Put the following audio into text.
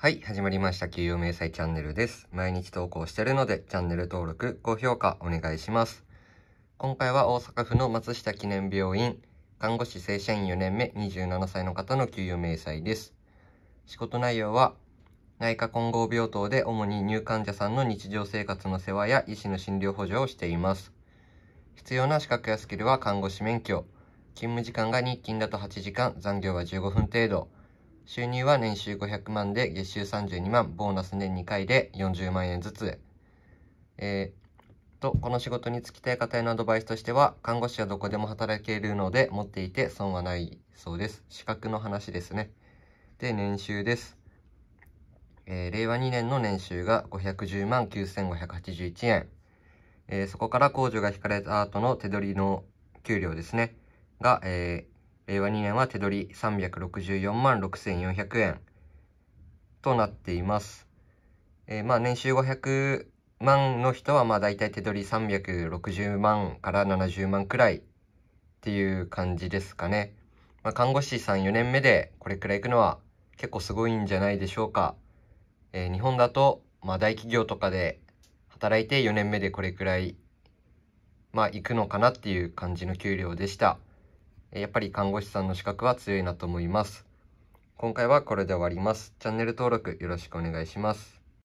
はい、始まりました。給与明細チャンネルです。毎日投稿してるので、チャンネル登録、高評価お願いします。今回は大阪府の松下記念病院、看護師正社員4年目27歳の方の給与明細です。仕事内容は、内科混合病棟で主に入患者さんの日常生活の世話や医師の診療補助をしています。必要な資格やスキルは看護師免許、勤務時間が日勤だと8時間、残業は15分程度、収入は年収500万で月収32万、ボーナス年2回で40万円ずつ。えー、と、この仕事に就きたい方へのアドバイスとしては、看護師はどこでも働けるので持っていて損はないそうです。資格の話ですね。で、年収です。えー、令和2年の年収が510万9581円。えー、そこから控除が引かれた後の手取りの給料ですね。が、えー、令和2年は手取り364万6400円となっています。えー、まあ年収500万の人はまあ大体手取り360万から70万くらいっていう感じですかね。まあ、看護師さん4年目でこれくらいいくのは結構すごいんじゃないでしょうか。えー、日本だとまあ大企業とかで働いて4年目でこれくらいまあ行くのかなっていう感じの給料でした。やっぱり看護師さんの資格は強いなと思います。今回はこれで終わります。チャンネル登録よろしくお願いします。